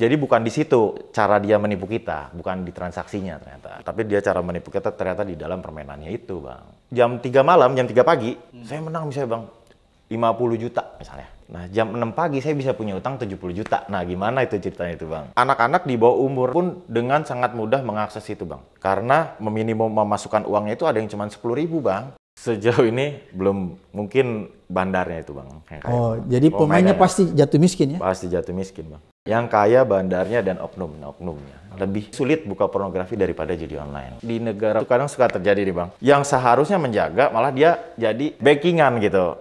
Jadi bukan di situ cara dia menipu kita, bukan di transaksinya ternyata. Tapi dia cara menipu kita ternyata di dalam permainannya itu, Bang. Jam 3 malam, jam 3 pagi, hmm. saya menang misalnya, Bang. 50 juta misalnya. Nah, jam 6 pagi saya bisa punya utang 70 juta. Nah, gimana itu ceritanya itu, Bang? Anak-anak di bawah umur pun dengan sangat mudah mengakses itu, Bang. Karena meminimum memasukkan uangnya itu ada yang cuma 10 ribu, Bang. Sejauh ini belum mungkin bandarnya itu, Bang. Kayak oh, kayak, jadi pemainnya ya. pasti jatuh miskin ya? Pasti jatuh miskin, Bang. Yang kaya bandarnya dan oknum-oknumnya. Nah, Lebih sulit buka pornografi daripada judi online. Di negara itu kadang suka terjadi nih Bang. Yang seharusnya menjaga malah dia jadi backingan gitu.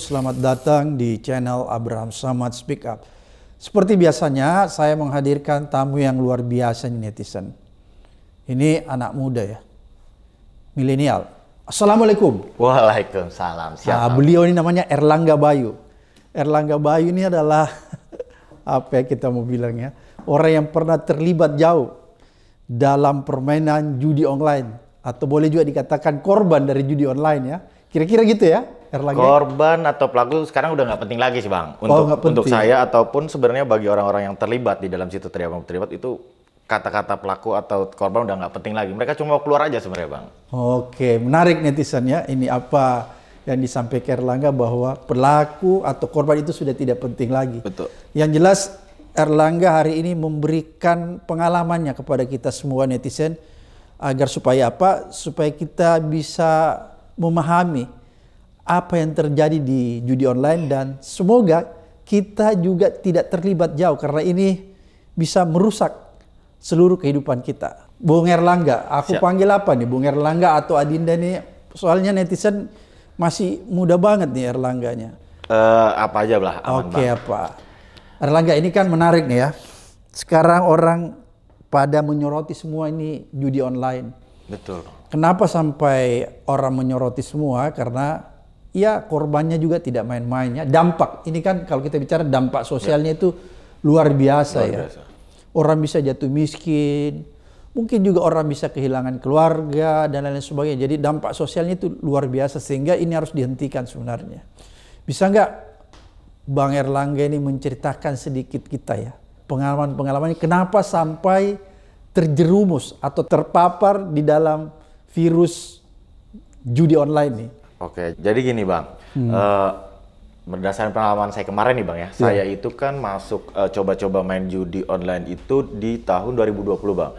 Selamat datang di channel Abraham Samad Speak Up. Seperti biasanya, saya menghadirkan tamu yang luar biasa netizen. Ini anak muda ya, milenial. Assalamualaikum. Waalaikumsalam. Siapa? Nah, beliau ini namanya Erlangga Bayu. Erlangga Bayu ini adalah apa ya kita mau bilang ya orang yang pernah terlibat jauh dalam permainan judi online atau boleh juga dikatakan korban dari judi online ya kira-kira gitu ya Erlangga korban atau pelaku sekarang udah nggak penting lagi sih bang untuk oh, untuk saya ataupun sebenarnya bagi orang-orang yang terlibat di dalam situ terlibat terlibat itu kata-kata pelaku atau korban udah nggak penting lagi. Mereka cuma mau keluar aja sebenarnya, Bang. Oke, menarik netizen ya. Ini apa yang disampaikan Erlangga bahwa pelaku atau korban itu sudah tidak penting lagi. Betul. Yang jelas Erlangga hari ini memberikan pengalamannya kepada kita semua netizen agar supaya apa? Supaya kita bisa memahami apa yang terjadi di judi online dan semoga kita juga tidak terlibat jauh karena ini bisa merusak seluruh kehidupan kita. Bung Erlangga, aku Siap. panggil apa nih Bung Erlangga atau Adinda nih? Soalnya netizen masih muda banget nih Erlangganya. Uh, apa aja lah. Oke okay, apa? Erlangga ini kan menarik nih ya. Sekarang orang pada menyoroti semua ini judi online. Betul. Kenapa sampai orang menyoroti semua? Karena ya korbannya juga tidak main-mainnya. Dampak ini kan kalau kita bicara dampak sosialnya ya. itu luar biasa luar ya. biasa. ya. Orang bisa jatuh miskin, mungkin juga orang bisa kehilangan keluarga dan lain-lain sebagainya. Jadi dampak sosialnya itu luar biasa sehingga ini harus dihentikan sebenarnya. Bisa nggak Bang Erlangga ini menceritakan sedikit kita ya pengalaman pengalaman ini? kenapa sampai terjerumus atau terpapar di dalam virus judi online nih? Oke, jadi gini bang, hmm. uh, berdasarkan pengalaman saya kemarin nih bang ya, yeah. saya itu kan masuk eh, coba-coba uh, main judi online itu di tahun 2020 bang.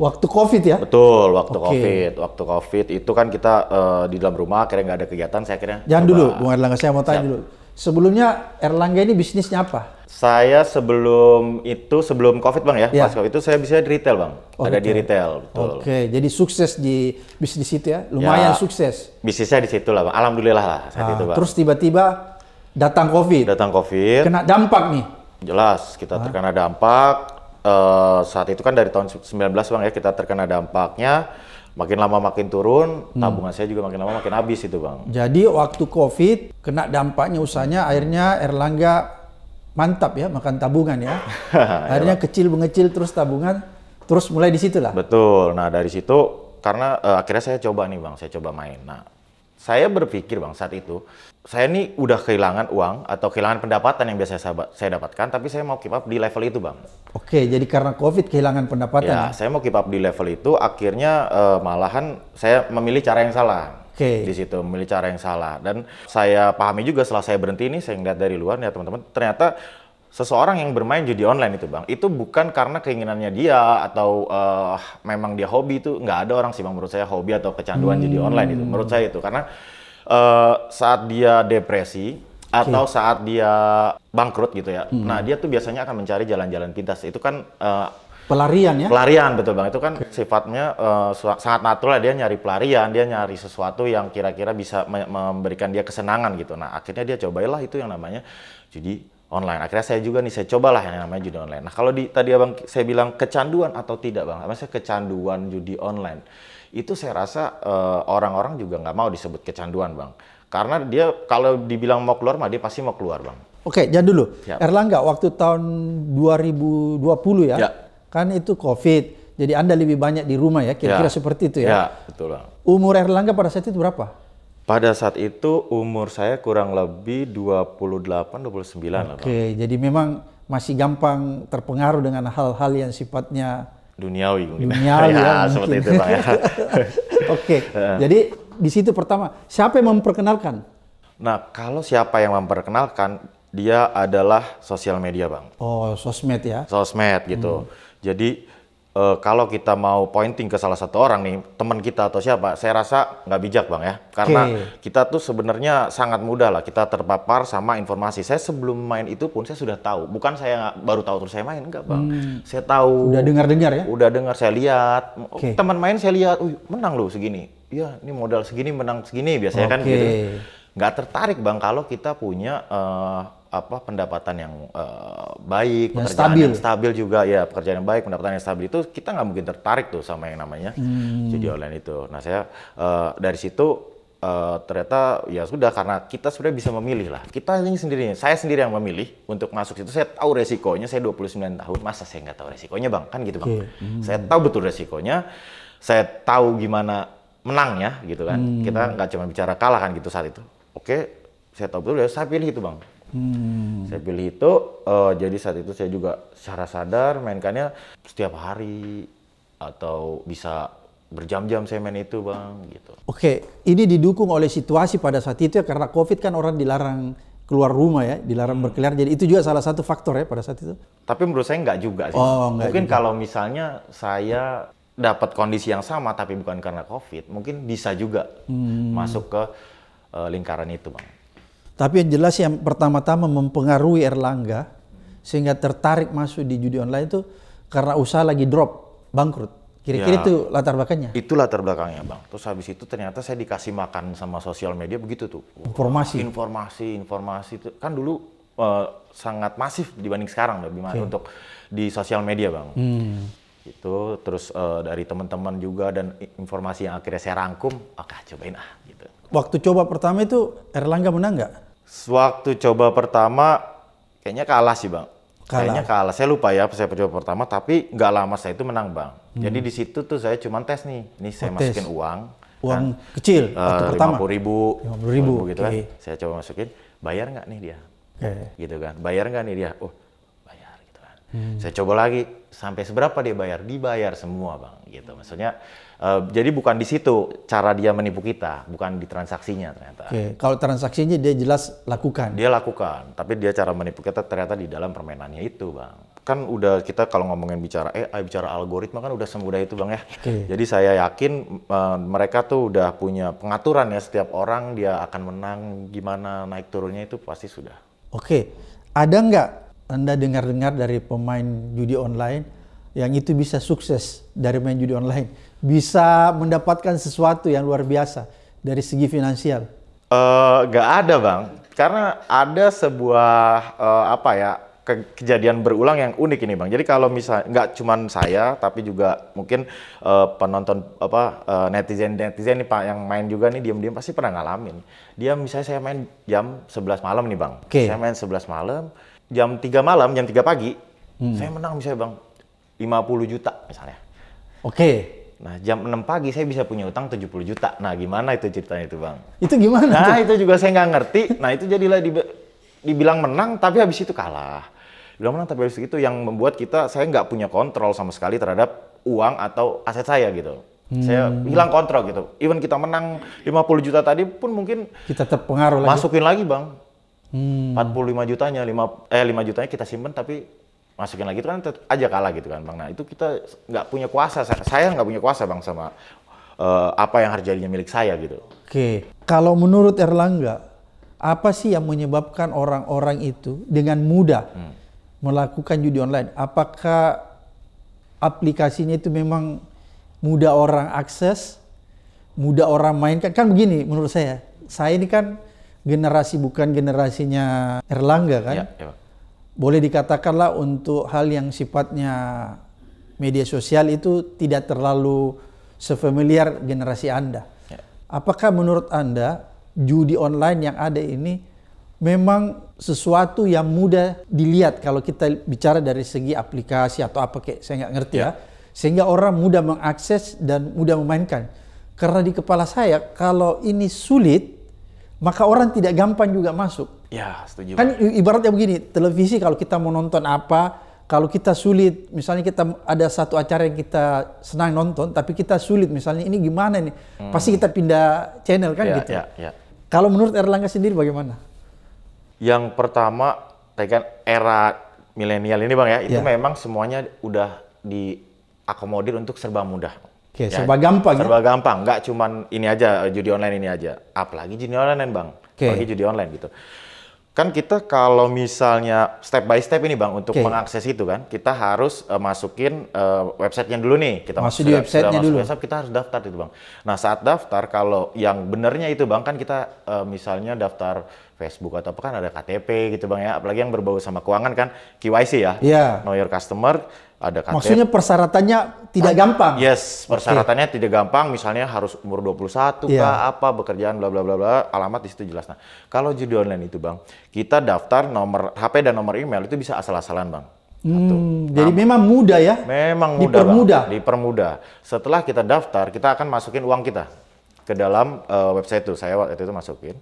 Waktu covid ya? Betul, waktu okay. covid, waktu covid itu kan kita uh, di dalam rumah akhirnya nggak ada kegiatan, saya akhirnya. Jangan coba. dulu, Bung Erlangga saya mau tanya Siap. dulu. Sebelumnya Erlangga ini bisnisnya apa? Saya sebelum itu sebelum covid bang ya, yeah. pas covid itu saya bisa di retail bang, oh, ada okay. di retail. Betul. Oke, okay. jadi sukses di bisnis itu ya, lumayan ya, sukses. Bisnisnya di situ lah, bang. alhamdulillah lah saat nah, itu bang. Terus tiba-tiba Datang COVID. Datang COVID. Kena dampak nih. Jelas, kita Hah? terkena dampak. Uh, saat itu kan dari tahun 19 bang ya kita terkena dampaknya. Makin lama makin turun, hmm. tabungan saya juga makin lama makin habis itu bang. Jadi waktu COVID kena dampaknya usahanya, akhirnya Erlangga mantap ya makan tabungan ya. Iya, akhirnya kecil mengecil terus tabungan, terus mulai di situ lah. Betul. Nah dari situ karena uh, akhirnya saya coba nih bang, saya coba main. Nah saya berpikir bang saat itu saya ini udah kehilangan uang atau kehilangan pendapatan yang biasa saya saya dapatkan, tapi saya mau keep up di level itu, Bang. Oke, jadi karena COVID kehilangan pendapatan. Ya, ya? saya mau keep up di level itu, akhirnya uh, malahan saya memilih cara yang salah. Oke. Di situ memilih cara yang salah dan saya pahami juga setelah saya berhenti ini saya ngeliat dari luar ya teman-teman, ternyata seseorang yang bermain judi online itu bang itu bukan karena keinginannya dia atau uh, memang dia hobi itu nggak ada orang sih bang menurut saya hobi atau kecanduan hmm. judi online itu menurut saya itu karena uh, saat dia depresi atau okay. saat dia bangkrut gitu ya. Hmm. Nah, dia tuh biasanya akan mencari jalan-jalan pintas. Itu kan uh, pelarian ya? Pelarian betul Bang. Itu kan okay. sifatnya uh, sangat natural ya, dia nyari pelarian, dia nyari sesuatu yang kira-kira bisa memberikan dia kesenangan gitu. Nah, akhirnya dia cobailah itu yang namanya judi online. Akhirnya saya juga nih saya cobalah yang namanya judi online. Nah kalau di tadi abang saya bilang kecanduan atau tidak bang, maksudnya kecanduan judi online itu saya rasa eh, orang-orang uh, juga nggak mau disebut kecanduan bang, karena dia kalau dibilang mau keluar mah dia pasti mau keluar bang. Oke, jangan dulu. Siap. Ya. Erlangga waktu tahun 2020 ya, ya, kan itu COVID, jadi anda lebih banyak di rumah ya, kira-kira ya. seperti itu ya. Ya, betul bang. Umur Erlangga pada saat itu berapa? Pada saat itu umur saya kurang lebih 28 29 Oke, lah, Oke jadi memang masih gampang terpengaruh dengan hal-hal yang sifatnya duniawi mungkin. Duniawi ya, ya seperti itu Bang. Ya. Oke. Eh. jadi di situ pertama, siapa yang memperkenalkan? Nah, kalau siapa yang memperkenalkan, dia adalah sosial media, Bang. Oh, sosmed ya. Sosmed gitu. Hmm. Jadi uh, kalau kita mau pointing ke salah satu orang nih, teman kita atau siapa, saya rasa nggak bijak bang ya, karena okay. kita tuh sebenarnya sangat mudah lah kita terpapar sama informasi. Saya sebelum main itu pun saya sudah tahu, bukan saya baru tahu terus saya main enggak bang, hmm. saya tahu. Udah dengar-dengar ya? Udah dengar, saya lihat okay. teman main saya lihat, uh menang loh segini, iya ini modal segini menang segini biasanya okay. kan gitu. Nggak tertarik bang kalau kita punya uh, apa pendapatan yang uh, baik, yang pekerjaan stabil. yang stabil juga ya pekerjaan yang baik, pendapatan yang stabil itu kita nggak mungkin tertarik tuh sama yang namanya hmm. judi online itu. Nah saya uh, dari situ uh, ternyata ya sudah karena kita sudah bisa memilih lah. Kita ini sendiri, saya sendiri yang memilih untuk masuk situ. Saya tahu resikonya. Saya 29 tahun, masa saya nggak tahu resikonya bang? Kan gitu bang. Okay. Hmm. Saya tahu betul resikonya. Saya tahu gimana menangnya gitu kan. Hmm. Kita nggak cuma bicara kalah kan gitu saat itu. Oke, saya tahu betul. Ya, saya pilih itu bang Hmm. Saya pilih itu, uh, jadi saat itu saya juga secara sadar mainkannya setiap hari atau bisa berjam-jam saya main itu bang gitu. Oke, ini didukung oleh situasi pada saat itu ya karena covid kan orang dilarang keluar rumah ya, dilarang hmm. berkeliaran. Jadi itu juga salah satu faktor ya pada saat itu. Tapi menurut saya nggak juga sih. Oh, enggak mungkin juga. kalau misalnya saya dapat kondisi yang sama tapi bukan karena covid, mungkin bisa juga hmm. masuk ke uh, lingkaran itu bang. Tapi yang jelas yang pertama-tama mempengaruhi Erlangga sehingga tertarik masuk di judi online itu karena usaha lagi drop, bangkrut. Kira-kira ya, itu latar belakangnya? Itu latar belakangnya, Bang. Terus habis itu ternyata saya dikasih makan sama sosial media begitu tuh. Informasi. Wah, informasi, informasi itu kan dulu uh, sangat masif dibanding sekarang lebih okay. untuk di sosial media, Bang. Hmm itu terus uh, dari teman-teman juga dan informasi yang akhirnya saya rangkum, oke oh, cobain ah gitu. Waktu coba pertama itu Erlangga menang nggak? Sewaktu coba pertama kayaknya kalah sih bang. Kalah. Kayaknya kalah. Saya lupa ya saya coba pertama, tapi nggak lama saya itu menang bang. Hmm. Jadi di situ tuh saya cuma tes nih. Nih saya oh, masukin tes. uang. Uang kan, kecil waktu eh, pertama. Lima ribu. puluh ribu. gitu okay. Gitu kan. Saya coba masukin. Bayar nggak nih dia? Okay. Eh. Gitu kan. Bayar nggak nih dia? Oh bayar gitu kan. Hmm. Saya coba lagi. Sampai seberapa dia bayar? Dibayar semua bang. Gitu. Maksudnya Eh, jadi bukan di situ cara dia menipu kita, bukan di transaksinya ternyata. Oke, okay. kalau transaksinya dia jelas lakukan. Dia lakukan, tapi dia cara menipu kita ternyata di dalam permainannya itu, Bang kan udah kita kalau ngomongin bicara eh bicara algoritma kan udah semudah itu bang ya. Okay. Jadi saya yakin uh, mereka tuh udah punya pengaturan ya setiap orang dia akan menang gimana naik turunnya itu pasti sudah. Oke, okay. ada nggak anda dengar-dengar dari pemain judi online yang itu bisa sukses dari main judi online? bisa mendapatkan sesuatu yang luar biasa dari segi finansial? Uh, eh, gak ada bang, karena ada sebuah uh, apa ya ke kejadian berulang yang unik ini bang. Jadi kalau misalnya nggak cuma saya tapi juga mungkin uh, penonton apa uh, netizen netizen nih pak yang main juga nih diam-diam pasti pernah ngalamin. Dia misalnya saya main jam 11 malam nih bang. Okay. Saya main 11 malam, jam 3 malam, jam 3 pagi, hmm. saya menang misalnya bang 50 juta misalnya. Oke. Okay Nah, jam 6 pagi saya bisa punya utang 70 juta. Nah, gimana itu ceritanya itu, Bang? Itu gimana? Nah, tuh? itu juga saya nggak ngerti. Nah, itu jadilah di, dibilang menang, tapi habis itu kalah. Dibilang menang, tapi habis itu yang membuat kita, saya nggak punya kontrol sama sekali terhadap uang atau aset saya gitu. Hmm. Saya hilang kontrol gitu. Even kita menang 50 juta tadi pun mungkin kita terpengaruh masukin lagi. Masukin lagi, Bang. Hmm. 45 jutanya, 5 eh 5 jutanya kita simpen tapi masukin lagi itu kan aja kalah gitu kan bang. Nah itu kita nggak punya kuasa, saya nggak punya kuasa bang sama uh, apa yang harganya milik saya gitu. Oke, kalau menurut Erlangga, apa sih yang menyebabkan orang-orang itu dengan mudah hmm. melakukan judi online? Apakah aplikasinya itu memang mudah orang akses, mudah orang mainkan? Kan begini menurut saya, saya ini kan generasi bukan generasinya Erlangga kan? Ya, ya boleh dikatakanlah untuk hal yang sifatnya media sosial itu tidak terlalu sefamiliar generasi Anda. Ya. Apakah menurut Anda judi online yang ada ini memang sesuatu yang mudah dilihat kalau kita bicara dari segi aplikasi atau apa kayak saya nggak ngerti ya. ya. Sehingga orang mudah mengakses dan mudah memainkan. Karena di kepala saya kalau ini sulit maka orang tidak gampang juga masuk. Ya, setuju. Kan ibaratnya begini, televisi kalau kita mau nonton apa, kalau kita sulit, misalnya kita ada satu acara yang kita senang nonton, tapi kita sulit, misalnya ini gimana nih? Hmm. Pasti kita pindah channel kan ya, gitu. Ya, ya. Kalau menurut Erlangga sendiri bagaimana? Yang pertama, kan era milenial ini bang ya, itu ya. memang semuanya udah diakomodir untuk serba mudah. Oke, okay, ya, gampang. Serba ya? gampang, nggak cuma ini aja judi online ini aja. Apalagi judi online, Bang. Okay. Apalagi judi online gitu. Kan kita kalau misalnya step by step ini Bang untuk okay. mengakses itu kan, kita harus uh, masukin uh, websitenya dulu nih. Kita masuk di websitenya dulu. Masuk website, kita harus daftar itu Bang. Nah saat daftar kalau yang benernya itu Bang kan kita uh, misalnya daftar Facebook atau apa kan ada KTP gitu Bang ya. Apalagi yang berbau sama keuangan kan KYC ya, yeah. Know Your Customer ada KTP. Maksudnya persyaratannya tidak gampang. Yes, persyaratannya okay. tidak gampang. Misalnya harus umur 21 yeah. Iya. kah, apa bekerjaan bla bla bla bla, alamat di situ jelas. Nah, kalau judi online itu, Bang, kita daftar nomor HP dan nomor email itu bisa asal-asalan, Bang. Hmm, jadi memang mudah ya? Memang mudah. Dipermudah. Bang. Dipermudah. Setelah kita daftar, kita akan masukin uang kita ke dalam uh, website itu. Saya waktu itu masukin.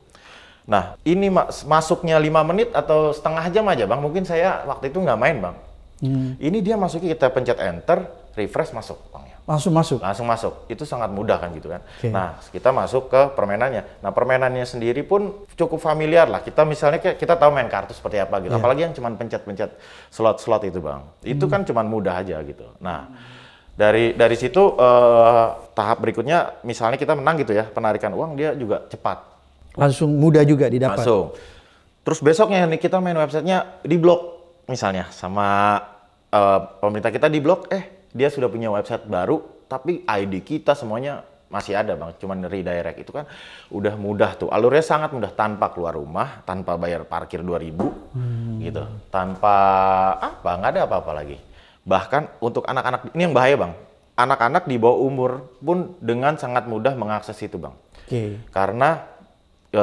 Nah, ini masuknya 5 menit atau setengah jam aja, Bang. Mungkin saya waktu itu nggak main, Bang. Hmm. Ini dia masuki kita pencet enter, refresh masuk uangnya. Langsung masuk. Langsung masuk. Itu sangat mudah kan gitu kan. Okay. Nah, kita masuk ke permainannya. Nah, permainannya sendiri pun cukup familiar lah. Kita misalnya kita tahu main kartu seperti apa gitu. Yeah. Apalagi yang cuman pencet-pencet slot-slot itu, Bang. Itu hmm. kan cuman mudah aja gitu. Nah, dari dari situ uh, tahap berikutnya misalnya kita menang gitu ya, penarikan uang dia juga cepat. Langsung mudah juga didapat. Langsung. Terus besoknya nih kita main websitenya di blok misalnya sama uh, pemerintah kita di blok, eh dia sudah punya website baru, tapi ID kita semuanya masih ada bang, cuman redirect itu kan udah mudah tuh alurnya sangat mudah tanpa keluar rumah, tanpa bayar parkir 2000 hmm. gitu, tanpa apa nggak ada apa-apa lagi. Bahkan untuk anak-anak ini yang bahaya bang, anak-anak di bawah umur pun dengan sangat mudah mengakses itu bang, okay. karena e,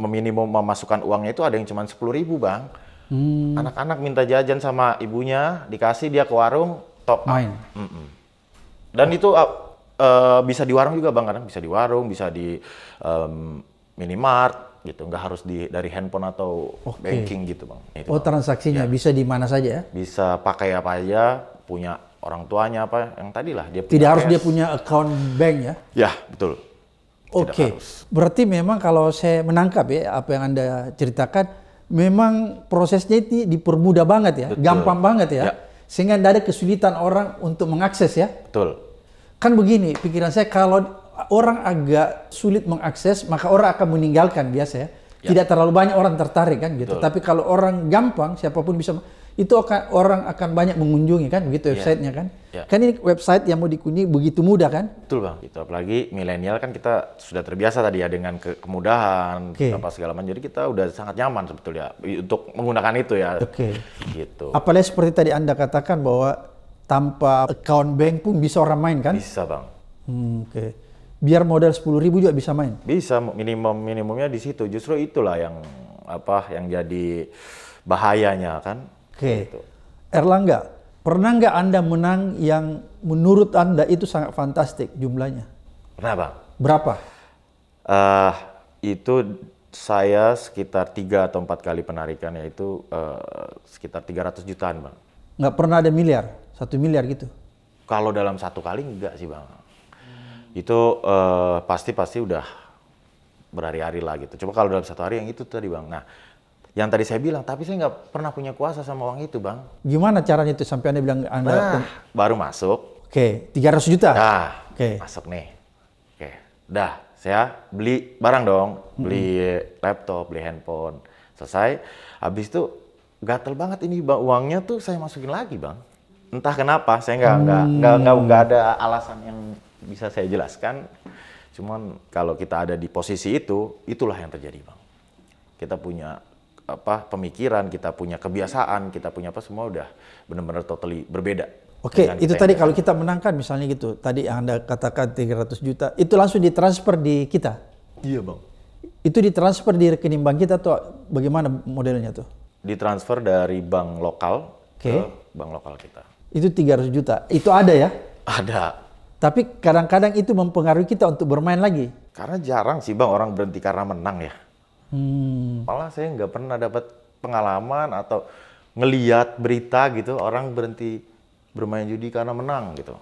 meminimum memasukkan uangnya itu ada yang cuma sepuluh ribu bang, anak hmm. Anak-anak minta jajan sama ibunya, dikasih dia ke warung, top main. Mm -mm. Dan oh. itu uh, uh, bisa di warung juga bang, kadang bisa di warung, bisa di um, minimart gitu, nggak harus di dari handphone atau okay. banking gitu bang. Itu, oh transaksinya ya. bisa di mana saja? Ya? Bisa pakai apa aja, punya orang tuanya apa yang tadi lah dia. Punya Tidak cash. harus dia punya account bank ya? Ya betul. Oke, okay. berarti memang kalau saya menangkap ya apa yang anda ceritakan memang prosesnya itu dipermudah banget ya, Betul. gampang banget ya. ya. Sehingga tidak ada kesulitan orang untuk mengakses ya. Betul. Kan begini, pikiran saya kalau orang agak sulit mengakses, maka orang akan meninggalkan biasa ya. ya. Tidak terlalu banyak orang tertarik kan gitu. Betul. Tapi kalau orang gampang, siapapun bisa itu akan, orang akan banyak mengunjungi kan begitu iya. websitenya kan yeah. kan ini website yang mau dikunjungi begitu mudah kan betul bang itu apalagi milenial kan kita sudah terbiasa tadi ya dengan ke kemudahan okay. apa segala macam jadi kita udah sangat nyaman sebetulnya untuk menggunakan itu ya oke okay. gitu apalagi seperti tadi anda katakan bahwa tanpa account bank pun bisa orang main kan bisa bang hmm, oke okay biar modal sepuluh ribu juga bisa main? Bisa minimum minimumnya di situ. Justru itulah yang apa yang jadi bahayanya kan. Oke. Gitu. Erlangga, pernah nggak Anda menang yang menurut Anda itu sangat fantastik jumlahnya? Pernah, Bang. Berapa? Uh, itu saya sekitar tiga atau empat kali penarikan yaitu uh, eh, sekitar 300 jutaan, Bang. Nggak pernah ada miliar? Satu miliar gitu? Kalau dalam satu kali nggak sih, Bang. Itu eh, pasti-pasti uh, udah berhari-hari lah gitu. Coba kalau dalam satu hari yang itu tadi, Bang. Nah, yang tadi saya bilang, tapi saya nggak pernah punya kuasa sama uang itu, Bang. Gimana caranya itu sampai Anda bilang Anda... Nah, baru masuk. Oke, okay, 300 juta? Nah, okay. masuk nih. Oke, okay. dah. Saya beli barang dong. Beli hmm. laptop, beli handphone. Selesai. Habis itu gatel banget ini uangnya tuh saya masukin lagi, Bang. Entah kenapa, saya nggak nggak hmm. nggak nggak ada alasan yang bisa saya jelaskan. Cuman kalau kita ada di posisi itu, itulah yang terjadi, Bang. Kita punya apa pemikiran, kita punya kebiasaan, kita punya apa semua udah benar-benar totally berbeda. Oke, okay, itu tadi kalau kita menangkan misalnya gitu, tadi yang Anda katakan 300 juta, itu langsung ditransfer di kita? Iya, Bang. Itu ditransfer di rekening bank kita atau bagaimana modelnya tuh? Ditransfer dari bank lokal okay. ke bank lokal kita. Itu 300 juta. Itu ada ya? Ada. Tapi kadang-kadang itu mempengaruhi kita untuk bermain lagi. Karena jarang sih Bang orang berhenti karena menang ya. Hmm. Malah saya nggak pernah dapat pengalaman atau ngeliat berita gitu orang berhenti bermain judi karena menang gitu.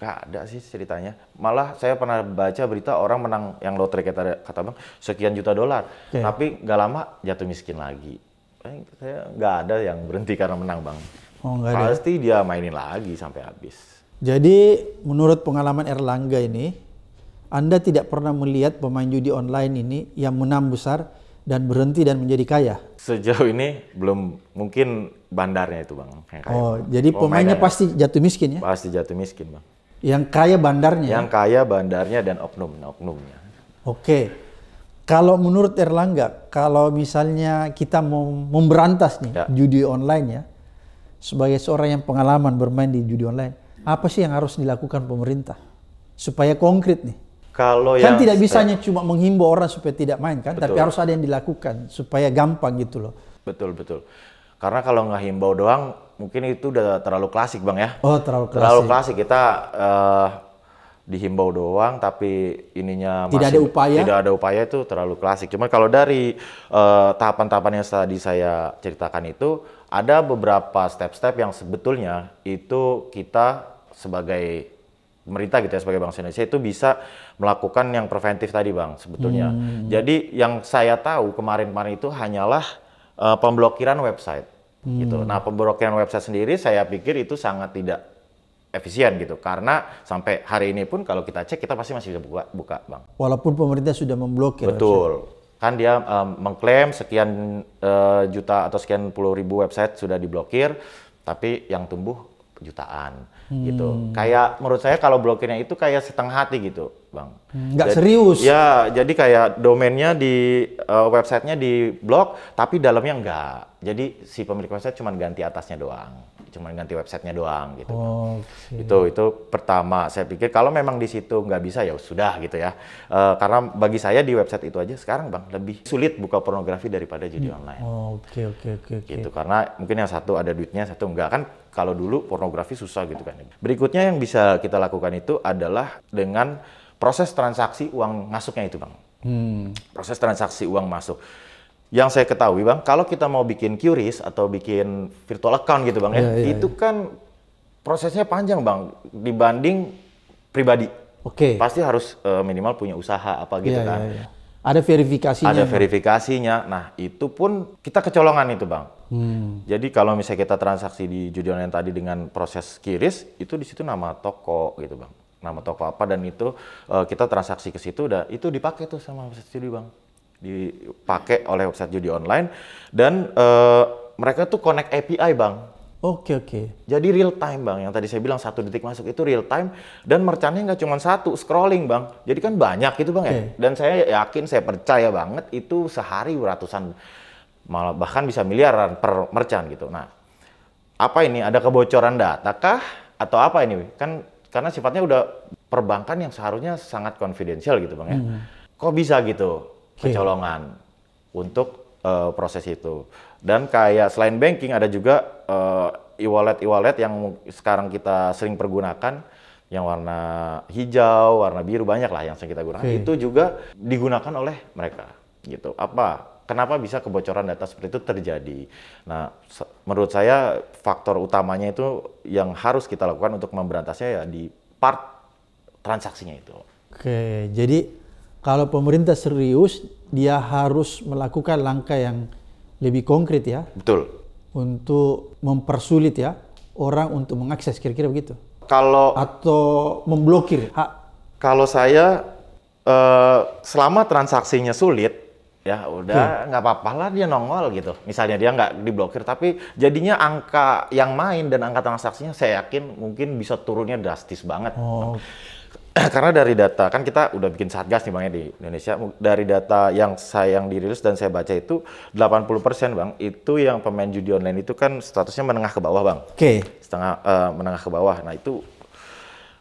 Gak ada sih ceritanya. Malah saya pernah baca berita orang menang yang lotre kata kata bang sekian juta dolar, okay. tapi nggak lama jatuh miskin lagi. Eh, saya nggak ada yang berhenti karena menang bang. Oh, gak ada. Ya? Pasti dia mainin lagi sampai habis. Jadi menurut pengalaman Erlangga ini, Anda tidak pernah melihat pemain judi online ini yang menang besar dan berhenti dan menjadi kaya? Sejauh ini belum mungkin bandarnya itu bang. Yang kaya, oh bang. jadi oh, pemainnya pasti jatuh miskin ya? Pasti jatuh miskin bang. Yang kaya bandarnya? Ya? Yang kaya bandarnya dan oknum oknumnya. Oke, kalau menurut Erlangga, kalau misalnya kita mau memberantas nih ya. judi online ya, sebagai seorang yang pengalaman bermain di judi online, apa sih yang harus dilakukan pemerintah supaya konkret nih? Kalau kan yang tidak bisanya cuma menghimbau orang supaya tidak main kan, betul. tapi harus ada yang dilakukan supaya gampang gitu loh. Betul betul. Karena kalau nggak himbau doang, mungkin itu udah terlalu klasik bang ya. Oh terlalu klasik. Terlalu klasik kita uh, dihimbau doang, tapi ininya masih, tidak ada upaya. Tidak ada upaya itu terlalu klasik. Cuma kalau dari tahapan eh, tahapan-tahapan yang tadi saya ceritakan itu, ada beberapa step-step yang sebetulnya itu kita sebagai pemerintah gitu ya sebagai bangsa Indonesia itu bisa melakukan yang preventif tadi bang sebetulnya. Hmm. Jadi yang saya tahu kemarin-kemarin itu hanyalah uh, pemblokiran website hmm. gitu. Nah pemblokiran website sendiri saya pikir itu sangat tidak efisien gitu karena sampai hari ini pun kalau kita cek kita pasti masih bisa buka buka bang walaupun pemerintah sudah memblokir betul website. kan dia um, mengklaim sekian uh, juta atau sekian puluh ribu website sudah diblokir tapi yang tumbuh jutaan Gitu. hmm. gitu. Kayak menurut saya kalau blokirnya itu kayak setengah hati gitu, bang. Hmm, nggak jadi, serius. Ya, jadi kayak domainnya di uh, websitenya di blok, tapi dalamnya enggak. Jadi si pemilik website cuma ganti atasnya doang cuma ganti websitenya doang gitu. Oh, okay. Itu itu pertama saya pikir kalau memang di situ nggak bisa ya sudah gitu ya. Uh, karena bagi saya di website itu aja sekarang bang lebih sulit buka pornografi daripada judi hmm. online. Oke oke oke. Gitu karena mungkin yang satu ada duitnya satu enggak kan kalau dulu pornografi susah gitu kan. Berikutnya yang bisa kita lakukan itu adalah dengan proses transaksi uang masuknya itu bang. Hmm. Proses transaksi uang masuk yang saya ketahui bang, kalau kita mau bikin QRIS atau bikin virtual account gitu bang ya, yeah, iya, itu yeah. kan prosesnya panjang bang dibanding pribadi. Oke. Okay. Pasti harus uh, minimal punya usaha apa gitu yeah, kan. Yeah, yeah. Ada verifikasinya. Ada verifikasinya. Bang. Nah itu pun kita kecolongan itu bang. Hmm. Jadi kalau misalnya kita transaksi di judi online tadi dengan proses QRIS, itu di situ nama toko gitu bang nama toko apa dan itu uh, kita transaksi ke situ udah itu dipakai tuh sama judi bang dipakai oleh website judi online dan uh, mereka tuh connect API bang. Oke okay, oke. Okay. Jadi real time bang, yang tadi saya bilang satu detik masuk itu real time dan mercannya nggak cuma satu scrolling bang. Jadi kan banyak gitu bang okay. ya. Dan saya yakin saya percaya banget itu sehari ratusan malah bahkan bisa miliaran per mercan gitu. Nah apa ini ada kebocoran data kah atau apa ini kan karena sifatnya udah perbankan yang seharusnya sangat konfidensial gitu bang ya. Hmm. Kok bisa gitu? okay. kecolongan untuk uh, proses itu. Dan kayak selain banking ada juga uh, e-wallet e-wallet yang sekarang kita sering pergunakan yang warna hijau, warna biru banyak lah yang sering kita gunakan. Okay. Itu juga digunakan oleh mereka gitu. Apa kenapa bisa kebocoran data seperti itu terjadi. Nah, menurut saya faktor utamanya itu yang harus kita lakukan untuk memberantasnya ya di part transaksinya itu. Oke, jadi kalau pemerintah serius, dia harus melakukan langkah yang lebih konkret ya. Betul. Untuk mempersulit ya orang untuk mengakses kira-kira begitu. Kalau atau memblokir hak. Kalau saya uh, selama transaksinya sulit, ya udah hmm. nggak hmm. apa-apa lah dia nongol gitu. Misalnya dia nggak diblokir, tapi jadinya angka yang main dan angka transaksinya saya yakin mungkin bisa turunnya drastis banget. Oh. karena dari data kan kita udah bikin satgas nih bang ya di Indonesia dari data yang saya yang dirilis dan saya baca itu 80% bang itu yang pemain judi online itu kan statusnya menengah ke bawah bang. Oke. Okay. Setengah uh, menengah ke bawah. Nah itu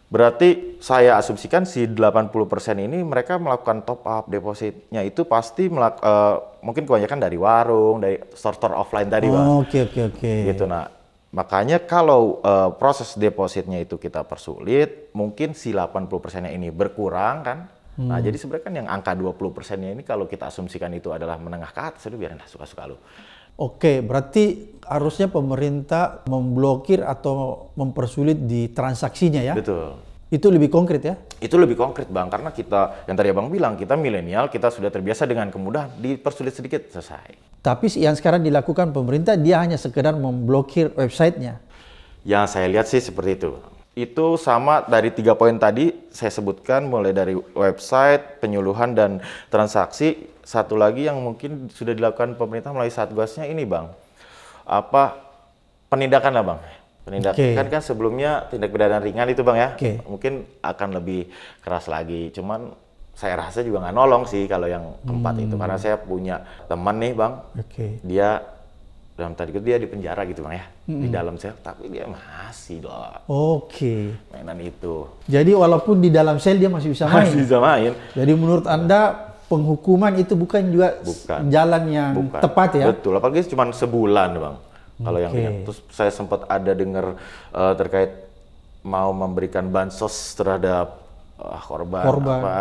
berarti saya asumsikan si 80% ini mereka melakukan top up depositnya itu pasti melak uh, mungkin kebanyakan dari warung dari store-store offline tadi oh, bang. Oke okay, oke okay, oke. Okay. Gitu nah Makanya kalau uh, proses depositnya itu kita persulit, mungkin si 80%-nya ini berkurang kan. Nah, hmm. Nah, jadi sebenarnya kan yang angka 20%-nya ini kalau kita asumsikan itu adalah menengah ke atas, itu biarin suka-suka lu. Oke, berarti harusnya pemerintah memblokir atau mempersulit di transaksinya ya? Betul. Itu lebih konkret ya? Itu lebih konkret Bang, karena kita, yang tadi Abang bilang, kita milenial, kita sudah terbiasa dengan kemudahan, dipersulit sedikit, selesai. Tapi yang sekarang dilakukan pemerintah, dia hanya sekedar memblokir websitenya. Yang saya lihat sih seperti itu. Itu sama dari tiga poin tadi saya sebutkan, mulai dari website, penyuluhan, dan transaksi. Satu lagi yang mungkin sudah dilakukan pemerintah melalui Satgasnya ini Bang. Apa, penindakan lah Bang. Penindakan okay. Kan, kan, sebelumnya tindak pidana ringan itu Bang ya. Okay. Mungkin akan lebih keras lagi. Cuman saya rasa juga nggak nolong sih kalau yang keempat hmm. itu karena saya punya teman nih bang okay. dia dalam tadi dia di penjara gitu bang ya hmm. di dalam sel tapi dia masih loh oke okay. mainan itu jadi walaupun di dalam sel dia masih bisa main masih bisa main jadi menurut anda penghukuman itu bukan juga bukan. jalan yang bukan. tepat ya betul apalagi cuma sebulan bang kalau yang ingat terus saya sempat ada dengar uh, terkait mau memberikan bansos terhadap uh, korban, korban. apa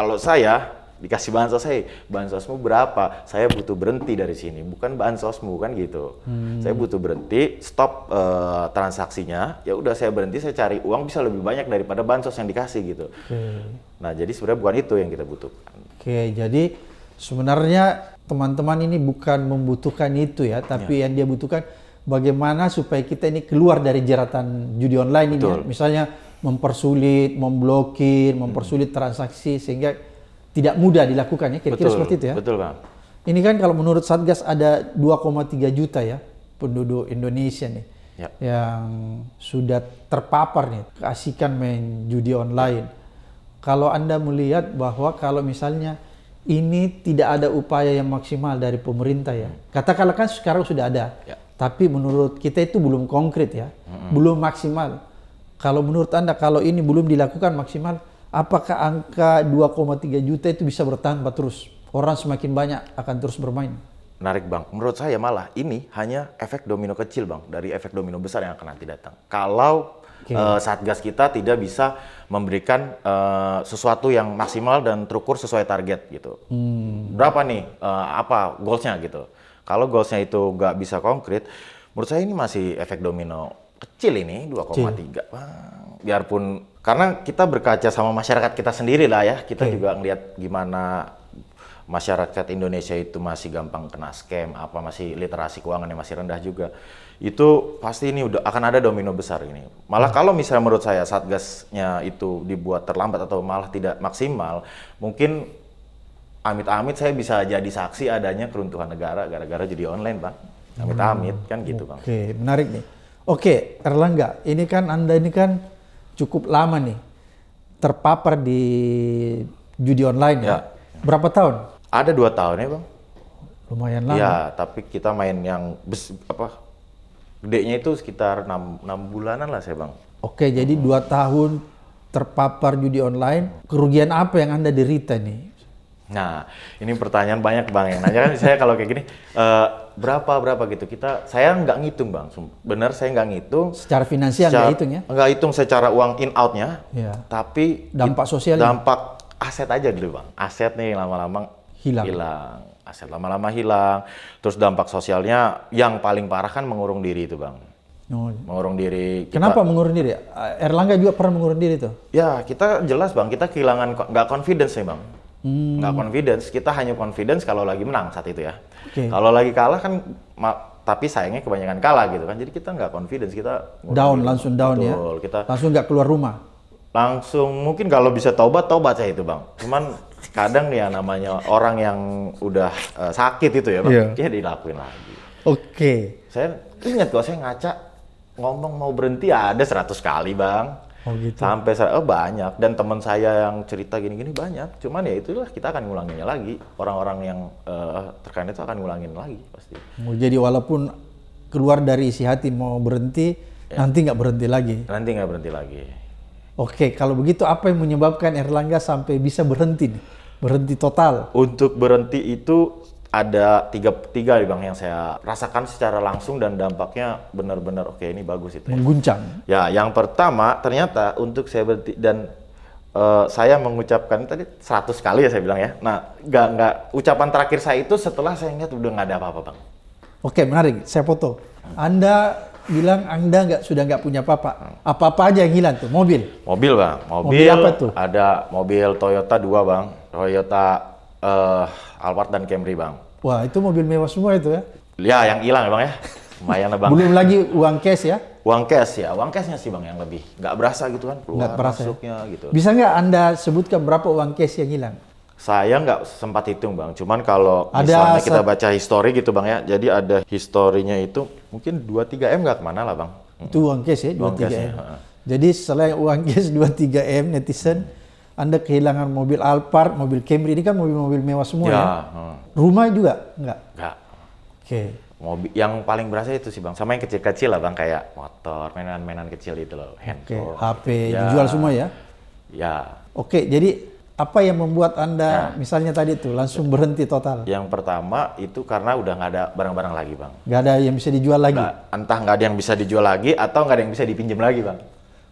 kalau saya dikasih bansos, saya hey, bansosmu berapa? Saya butuh berhenti dari sini, bukan bansosmu kan gitu. Hmm. Saya butuh berhenti, stop uh, transaksinya. Ya udah saya berhenti, saya cari uang bisa lebih banyak daripada bansos yang dikasih gitu. Okay. Nah jadi sebenarnya bukan itu yang kita butuhkan. Oke, okay, jadi sebenarnya teman-teman ini bukan membutuhkan itu ya, tapi ya. yang dia butuhkan bagaimana supaya kita ini keluar dari jeratan judi online ini. Ya. Misalnya mempersulit, memblokir, mempersulit transaksi sehingga tidak mudah dilakukannya. Kira-kira seperti itu ya. Betul, Bang. Ini kan kalau menurut Satgas ada 2,3 juta ya penduduk Indonesia nih ya. yang sudah terpapar nih keasikan main judi online. Kalau Anda melihat bahwa kalau misalnya ini tidak ada upaya yang maksimal dari pemerintah ya. Hmm. Katakanlah kan sekarang sudah ada. Ya. Tapi menurut kita itu belum konkret ya. Mm -hmm. Belum maksimal kalau menurut Anda, kalau ini belum dilakukan maksimal, apakah angka 2,3 juta itu bisa bertahan Pak terus? Orang semakin banyak akan terus bermain. Menarik Bang, menurut saya malah ini hanya efek domino kecil Bang, dari efek domino besar yang akan nanti datang. Kalau okay. uh, eh, Satgas kita tidak bisa memberikan uh, sesuatu yang maksimal dan terukur sesuai target gitu. Hmm. Berapa nih, uh, apa goalsnya gitu. Kalau goalsnya itu nggak bisa konkret, menurut saya ini masih efek domino kecil ini 2,3 bang. Biarpun karena kita berkaca sama masyarakat kita sendiri lah ya, kita okay. juga ngeliat gimana masyarakat Indonesia itu masih gampang kena scam, apa masih literasi keuangan yang masih rendah juga. Itu pasti ini udah akan ada domino besar ini. Malah hmm. kalau misalnya menurut saya satgasnya itu dibuat terlambat atau malah tidak maksimal, mungkin amit-amit saya bisa jadi saksi adanya keruntuhan negara gara-gara jadi online, Bang. Amit-amit kan gitu, Bang. Oke, menarik nih. Oke, Erlangga, ini kan Anda ini kan cukup lama nih terpapar di judi online ya. ya. Berapa tahun? Ada dua tahun ya bang. Lumayan ya, lama. Ya, tapi kita main yang bes, apa gedenya itu sekitar enam enam bulanan lah saya bang. Oke, jadi hmm. dua tahun terpapar judi online, kerugian apa yang Anda derita nih? Nah, ini pertanyaan banyak bang yang nanya kan saya kalau kayak gini. Uh, berapa berapa gitu kita saya nggak ngitung bang benar saya nggak ngitung secara finansial nggak hitung ya nggak hitung secara uang in outnya ya. tapi dampak sosial dampak aset aja dulu bang aset nih lama-lama hilang hilang aset lama-lama hilang terus dampak sosialnya yang paling parah kan mengurung diri itu bang Oh. Iya. Mengurung diri. Kita, Kenapa mengurung diri? Eh, Erlangga juga pernah mengurung diri tuh. Ya, kita jelas bang, kita kehilangan nggak confidence sih bang. Hmm. Nggak confidence, kita hanya confidence kalau lagi menang saat itu ya. Okay. Kalau lagi kalah kan tapi sayangnya kebanyakan kalah gitu kan. Jadi kita nggak confidence, kita down gitu. langsung down ya. betul. ya. Kita langsung nggak keluar rumah. Langsung mungkin kalau bisa taubat taubat saya itu, Bang. Cuman kadang ya namanya orang yang udah uh, sakit itu ya, Bang. Yeah. Dia ya dilakuin lagi. Oke. Okay. Saya ingat kok saya ngaca ngomong mau berhenti ada 100 kali, Bang. Oh gitu. Sampai oh banyak dan teman saya yang cerita gini-gini banyak. Cuman ya itulah kita akan ngulanginnya lagi. Orang-orang yang uh, terkait itu akan ngulangin lagi pasti. mau oh, Jadi walaupun keluar dari isi hati mau berhenti, ya. nanti nggak berhenti lagi. Nanti nggak berhenti lagi. Oke, kalau begitu apa yang menyebabkan Erlangga sampai bisa berhenti Berhenti total. Untuk berhenti itu ada tiga tiga nih bang yang saya rasakan secara langsung dan dampaknya benar-benar oke okay, ini bagus itu mengguncang ya. ya yang pertama ternyata untuk saya berhenti dan uh, saya mengucapkan tadi 100 kali ya saya bilang ya nah nggak nggak ucapan terakhir saya itu setelah saya ingat udah nggak ada apa-apa bang oke menarik saya foto anda bilang Anda nggak sudah nggak punya apa-apa. Apa-apa aja yang hilang tuh, mobil. Mobil bang, mobil, mobil apa tuh? Ada mobil Toyota dua bang, Toyota Uh, Alphard dan Camry bang. Wah itu mobil mewah semua itu ya? Ya yang hilang ya bang ya. Lumayan lah bang. Belum lagi uang cash ya? Uang cash ya, uang cashnya sih bang yang lebih. Gak berasa gitu kan, keluar Gak berasa. Ya? masuknya ya? gitu. Bisa nggak anda sebutkan berapa uang cash yang hilang? Saya nggak sempat hitung bang, cuman kalau misalnya kita baca histori gitu bang ya, jadi ada historinya itu mungkin 2-3 M nggak kemana lah bang. Itu uang cash ya, 2-3 M. Ya, jadi selain uang cash dua tiga M netizen, hmm anda kehilangan mobil Alphard, mobil Camry ini kan mobil-mobil mewah semua ya. ya? Hmm. Rumah juga enggak? Enggak. Oke. Okay. Mobil yang paling berasa itu sih Bang, sama yang kecil-kecil lah Bang kayak motor, mainan-mainan kecil itu loh, handphone. Okay. HP ya. dijual semua ya? Ya. Oke, okay, jadi apa yang membuat Anda nah, misalnya tadi itu langsung berhenti total? Yang pertama itu karena udah nggak ada barang-barang lagi, Bang. Nggak ada yang bisa dijual lagi? Nggak, entah nggak ada yang bisa dijual lagi atau nggak ada yang bisa dipinjam lagi, Bang.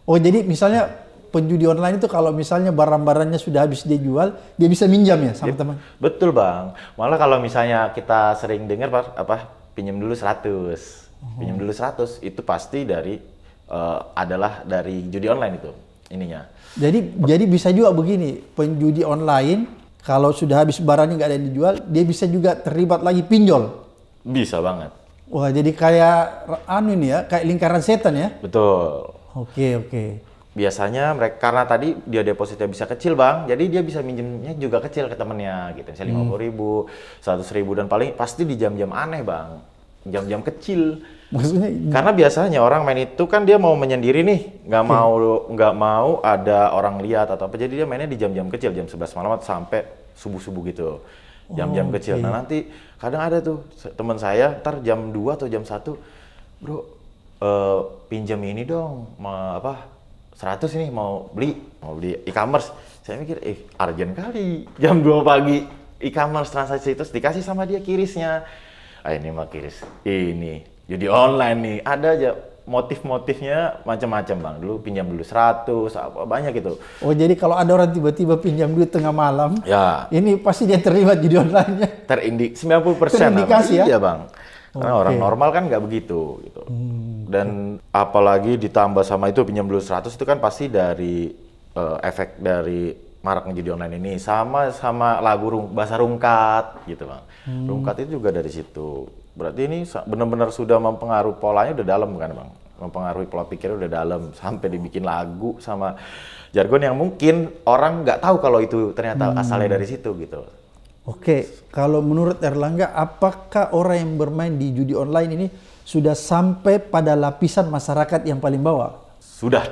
Oh, jadi misalnya penjudi online itu kalau misalnya barang-barangnya sudah habis dia jual, dia bisa minjam ya sama iya. teman. Betul, Bang. Malah kalau misalnya kita sering dengar apa pinjam dulu 100. Pinjam dulu 100 itu pasti dari uh, adalah dari judi online itu ininya. Jadi per jadi bisa juga begini, penjudi online kalau sudah habis barangnya nggak ada yang dijual, dia bisa juga terlibat lagi pinjol. Bisa banget. Wah, jadi kayak anu ini ya, kayak lingkaran setan ya? Betul. Oke, okay, oke. Okay biasanya mereka karena tadi dia depositnya bisa kecil bang jadi dia bisa minjemnya juga kecil ke temennya gitu misalnya hmm. lima puluh ribu seratus ribu dan paling pasti di jam-jam aneh bang jam-jam kecil maksudnya karena biasanya orang main itu kan dia mau menyendiri nih nggak iya. mau nggak mau ada orang lihat atau apa jadi dia mainnya di jam-jam kecil jam sebelas malam sampai subuh subuh gitu jam-jam oh, kecil okay. nah nanti kadang ada tuh teman saya ntar jam 2 atau jam satu, bro uh, pinjam ini dong ma apa 100 ini mau beli, mau beli e-commerce. Saya mikir, eh arjen kali. Jam 2 pagi e-commerce transaksi itu dikasih sama dia kirisnya. Ah ini mah kiris. Ini jadi online nih. Ada aja motif-motifnya macam-macam bang dulu pinjam dulu 100 apa banyak gitu oh jadi kalau ada orang tiba-tiba pinjam duit tengah malam ya ini pasti dia terlibat jadi online-nya terindik 90 persen terindikasi ya iya bang karena orang normal kan nggak begitu gitu. Hmm, Dan apalagi ditambah sama itu pinjam dulu 100 itu kan pasti dari uh, efek dari marak menjadi online ini sama sama lagu rung, bahasa rungkat gitu bang. Hmm. Rungkat itu juga dari situ. Berarti ini benar-benar sudah mempengaruhi polanya udah dalam kan bang. Mempengaruhi pola pikirnya udah dalam sampai dibikin lagu sama jargon yang mungkin orang nggak tahu kalau itu ternyata hmm. asalnya dari situ gitu. Oke, kalau menurut Erlangga, apakah orang yang bermain di judi online ini sudah sampai pada lapisan masyarakat yang paling bawah? Sudah.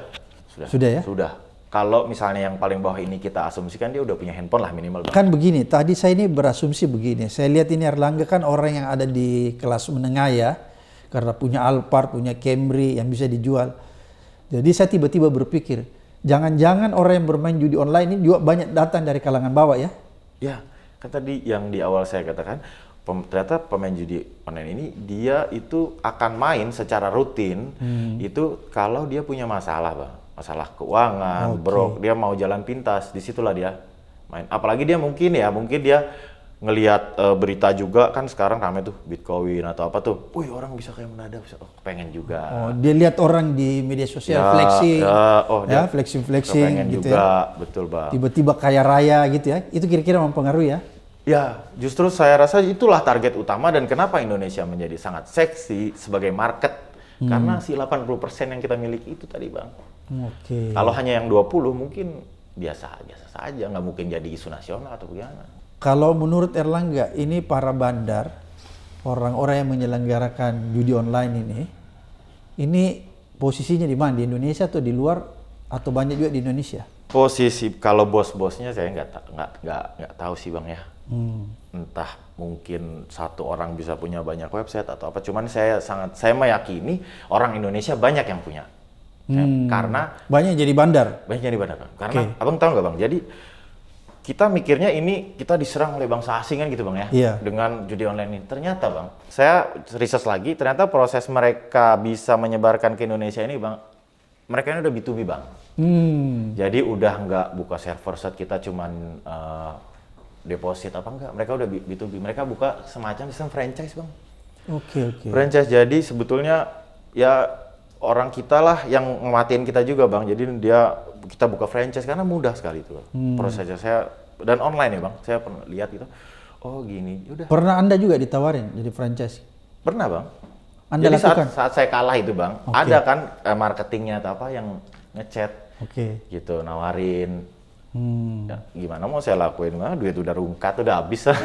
Sudah, sudah ya? Sudah. Kalau misalnya yang paling bawah ini kita asumsikan dia udah punya handphone lah minimal. Kan begini, tadi saya ini berasumsi begini. Saya lihat ini Erlangga kan orang yang ada di kelas menengah ya. Karena punya Alphard, punya Camry yang bisa dijual. Jadi saya tiba-tiba berpikir, jangan-jangan orang yang bermain judi online ini juga banyak datang dari kalangan bawah ya? Ya Kan tadi yang di awal saya katakan, pem, ternyata pemain judi online ini dia itu akan main secara rutin hmm. itu kalau dia punya masalah bang masalah keuangan okay. bro dia mau jalan pintas disitulah dia main apalagi dia mungkin ya mungkin dia ngelihat uh, berita juga kan sekarang rame tuh Bitcoin atau apa tuh, wih orang bisa kayak menada, bisa oh, pengen juga. Oh, dia lihat orang di media sosial ya, flexing, ya, oh, ya flexing flexing pengen gitu juga, ya. betul bang. Tiba-tiba kaya raya gitu ya, itu kira-kira mempengaruhi ya? Ya, justru saya rasa itulah target utama dan kenapa Indonesia menjadi sangat seksi sebagai market hmm. karena si 80% yang kita miliki itu tadi bang. Oke. Okay. Kalau hanya yang 20 mungkin biasa biasa saja nggak mungkin jadi isu nasional atau bagaimana. Kalau menurut Erlangga, ini para bandar, orang-orang yang menyelenggarakan judi online ini, ini posisinya di mana? Di Indonesia atau di luar atau banyak juga di Indonesia? Posisi kalau bos-bosnya saya nggak nggak nggak nggak tahu sih bang ya. Hmm. Entah mungkin satu orang bisa punya banyak website atau apa. Cuman saya sangat saya meyakini orang Indonesia banyak yang punya. Ya, hmm. Karena banyak jadi bandar. Banyak jadi bandar. Karena okay. abang tahu nggak bang? Jadi kita mikirnya ini kita diserang oleh bangsa asing kan gitu bang ya yeah. dengan judi online ini ternyata bang saya riset lagi ternyata proses mereka bisa menyebarkan ke Indonesia ini bang mereka ini udah B2B bang hmm. jadi udah nggak buka server set kita cuman uh, deposit apa enggak mereka udah B2B mereka buka semacam sistem franchise bang oke okay, oke okay. franchise jadi sebetulnya ya orang kita lah yang ngematiin kita juga bang jadi dia kita buka franchise karena mudah sekali itu hmm. prosesnya saya dan online ya bang saya pernah lihat gitu oh gini ya udah pernah anda juga ditawarin jadi franchise pernah bang anda jadi Saat, saat saya kalah itu bang okay. ada kan eh, marketingnya atau apa yang ngechat okay. gitu nawarin Hmm. Ya, gimana mau saya lakuin? Nah, duit udah rungkat, udah habis lah.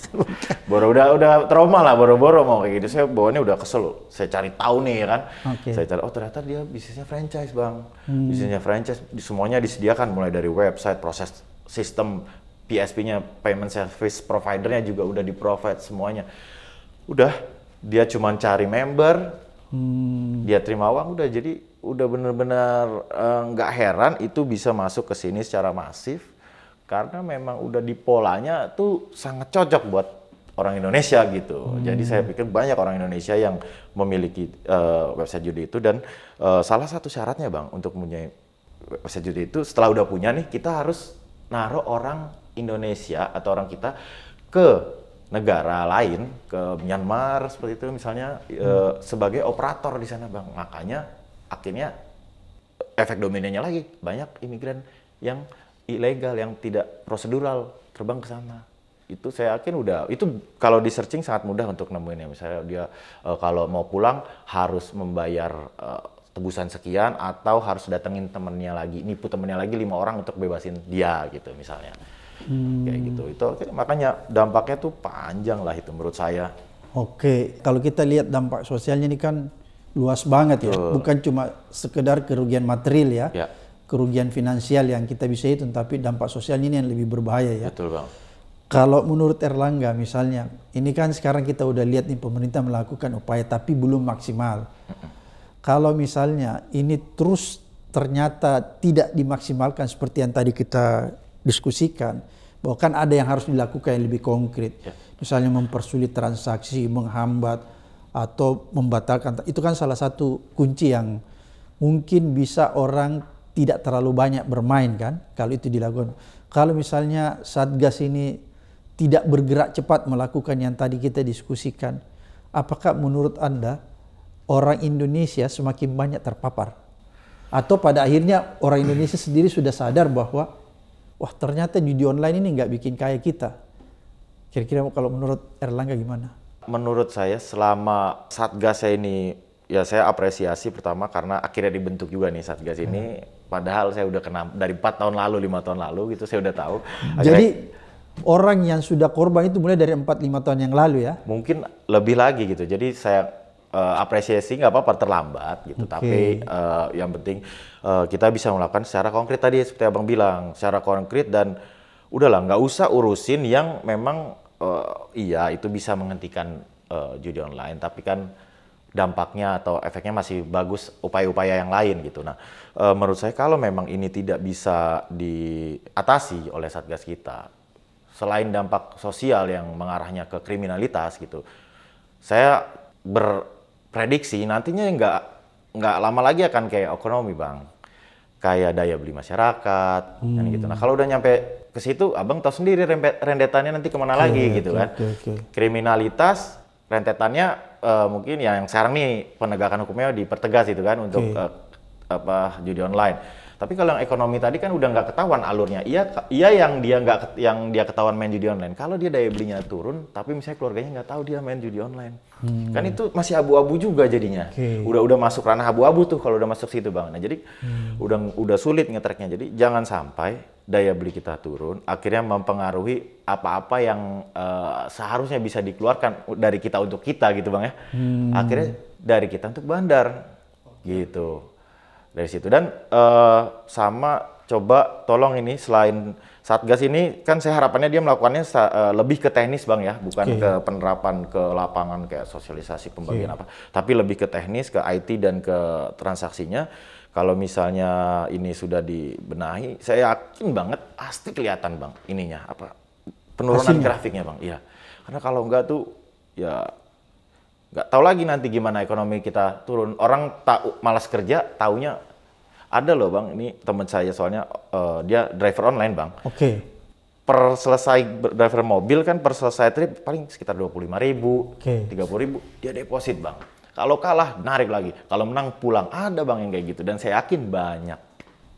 boro udah udah trauma lah, boro-boro mau kayak gitu. Saya bawaannya udah kesel. Saya cari tahu nih ya kan. Okay. Saya cari, oh ternyata dia bisnisnya franchise bang. Hmm. Bisnisnya franchise, di, semuanya disediakan mulai dari website, proses sistem PSP-nya, payment service providernya juga udah di provide semuanya. Udah, dia cuma cari member, hmm. dia terima uang, udah jadi udah benar-benar eh, nggak uh, heran itu bisa masuk ke sini secara masif karena memang udah di polanya tuh sangat cocok buat orang Indonesia gitu. Hmm. Jadi saya pikir banyak orang Indonesia yang memiliki uh, website judi itu dan uh, salah satu syaratnya bang untuk punya website judi itu setelah udah punya nih kita harus naruh orang Indonesia atau orang kita ke negara lain ke Myanmar seperti itu misalnya hmm. uh, sebagai operator di sana bang. Makanya akhirnya efek dominannya lagi banyak imigran yang ilegal yang tidak prosedural terbang ke sana itu saya yakin udah itu kalau di searching sangat mudah untuk nemuin ya misalnya dia e, kalau mau pulang harus membayar e, tebusan sekian atau harus datengin temennya lagi nipu temennya lagi lima orang untuk bebasin dia gitu misalnya hmm. kayak gitu hmm. itu makanya dampaknya tuh panjang lah itu menurut saya oke kalau kita lihat dampak sosialnya ini kan luas banget ya. Uh. Bukan cuma sekedar kerugian material ya. Yeah. Kerugian finansial yang kita bisa hitung, tapi dampak sosial ini yang lebih berbahaya ya. Betul bang. Kalau menurut Erlangga misalnya, ini kan sekarang kita udah lihat nih pemerintah melakukan upaya tapi belum maksimal. Kalau misalnya ini terus ternyata tidak dimaksimalkan seperti yang tadi kita diskusikan, bahkan ada yang harus dilakukan yang lebih konkret. Ya. Misalnya mempersulit transaksi, menghambat, atau membatalkan itu kan salah satu kunci yang mungkin bisa orang tidak terlalu banyak bermain kan kalau itu dilakukan. Kalau misalnya satgas ini tidak bergerak cepat melakukan yang tadi kita diskusikan, apakah menurut Anda orang Indonesia semakin banyak terpapar? Atau pada akhirnya orang Indonesia sendiri sudah sadar bahwa wah ternyata judi online ini nggak bikin kaya kita. Kira-kira kalau menurut Erlangga gimana? Menurut saya selama Satgas saya ini ya saya apresiasi pertama karena akhirnya dibentuk juga nih Satgas ini. Hmm. Padahal saya udah kena dari empat tahun lalu, lima tahun lalu gitu saya udah tahu. Akhirnya, Jadi orang yang sudah korban itu mulai dari 4-5 tahun yang lalu ya? Mungkin lebih lagi gitu. Jadi saya uh, apresiasi nggak apa-apa terlambat gitu. Okay. Tapi uh, yang penting uh, kita bisa melakukan secara konkret tadi seperti abang bilang, secara konkret dan udahlah nggak usah urusin yang memang uh, iya itu bisa menghentikan uh, judi online tapi kan dampaknya atau efeknya masih bagus upaya-upaya yang lain gitu. Nah, e, menurut saya kalau memang ini tidak bisa diatasi oleh satgas kita, selain dampak sosial yang mengarahnya ke kriminalitas gitu, saya berprediksi nantinya nggak nggak lama lagi akan kayak ekonomi bang, kayak daya beli masyarakat hmm. dan gitu. Nah, hmm. kalau udah nyampe ke situ abang tahu sendiri rentetannya nanti kemana okay, lagi gitu kan okay, okay. kriminalitas rentetannya uh, mungkin ya yang sekarang nih penegakan hukumnya dipertegas itu kan untuk okay. uh, eh, apa judi online tapi kalau yang ekonomi tadi kan udah nggak ketahuan alurnya. Iya, iya yang dia nggak yang dia ketahuan main judi online. Kalau dia daya belinya turun, tapi misalnya keluarganya nggak tahu dia main judi online, hmm. kan itu masih abu-abu juga jadinya. Okay. Udah udah masuk ranah abu-abu tuh kalau udah masuk situ bang. Nah jadi hmm. udah udah sulit ngetreknya Jadi jangan sampai daya beli kita turun, akhirnya mempengaruhi apa-apa yang uh, seharusnya bisa dikeluarkan dari kita untuk kita gitu bang ya. Hmm. Akhirnya dari kita untuk bandar gitu dari situ dan uh, sama coba tolong ini selain satgas ini kan saya harapannya dia melakukannya uh, lebih ke teknis bang ya bukan okay. ke penerapan ke lapangan kayak sosialisasi pembagian okay. apa tapi lebih ke teknis ke IT dan ke transaksinya kalau misalnya ini sudah dibenahi, saya yakin banget pasti kelihatan bang ininya apa penurunan Hasilnya. grafiknya bang. Iya, karena kalau enggak tuh ya nggak tahu lagi nanti gimana ekonomi kita turun. Orang tahu malas kerja, taunya ada loh bang. Ini teman saya soalnya uh, dia driver online bang. Oke. Okay per selesai driver mobil kan per selesai trip paling sekitar dua puluh lima ribu, tiga okay. puluh ribu dia deposit bang. Kalau kalah narik lagi, kalau menang pulang. Ada bang yang kayak gitu dan saya yakin banyak.